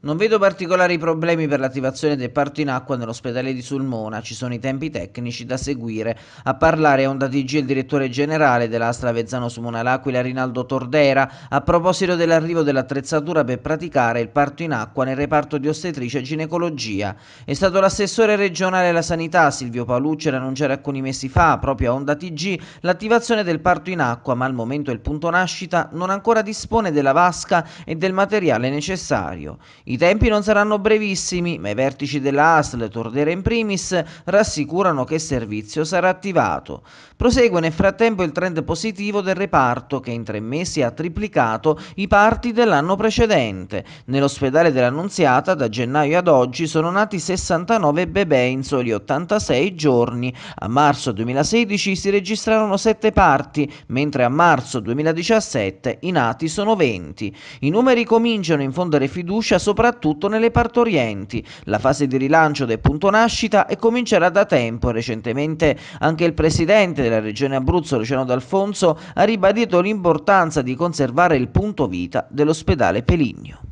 Non vedo particolari problemi per l'attivazione del parto in acqua nell'ospedale di Sulmona, ci sono i tempi tecnici da seguire. A parlare a Onda TG il direttore generale dell'Astra Vezzano Sumona L'Aquila Rinaldo Tordera a proposito dell'arrivo dell'attrezzatura per praticare il parto in acqua nel reparto di ostetricia e ginecologia. È stato l'assessore regionale alla sanità Silvio Palucci ad annunciare alcuni mesi fa proprio a Onda TG l'attivazione del parto in acqua ma al momento il punto nascita non ancora dispone della vasca e del materiale necessario. I tempi non saranno brevissimi, ma i vertici della ASL, Tordera in primis, rassicurano che il servizio sarà attivato. Prosegue nel frattempo il trend positivo del reparto che in tre mesi ha triplicato i parti dell'anno precedente. Nell'ospedale dell'Annunziata da gennaio ad oggi sono nati 69 bebè in soli 86 giorni. A marzo 2016 si registrarono 7 parti, mentre a marzo 2017 i nati sono 20. I numeri cominciano a infondere fiducia soprattutto soprattutto nelle partorienti. La fase di rilancio del punto nascita è cominciata da tempo e recentemente anche il presidente della regione Abruzzo, Luciano D'Alfonso, ha ribadito l'importanza di conservare il punto vita dell'ospedale Peligno.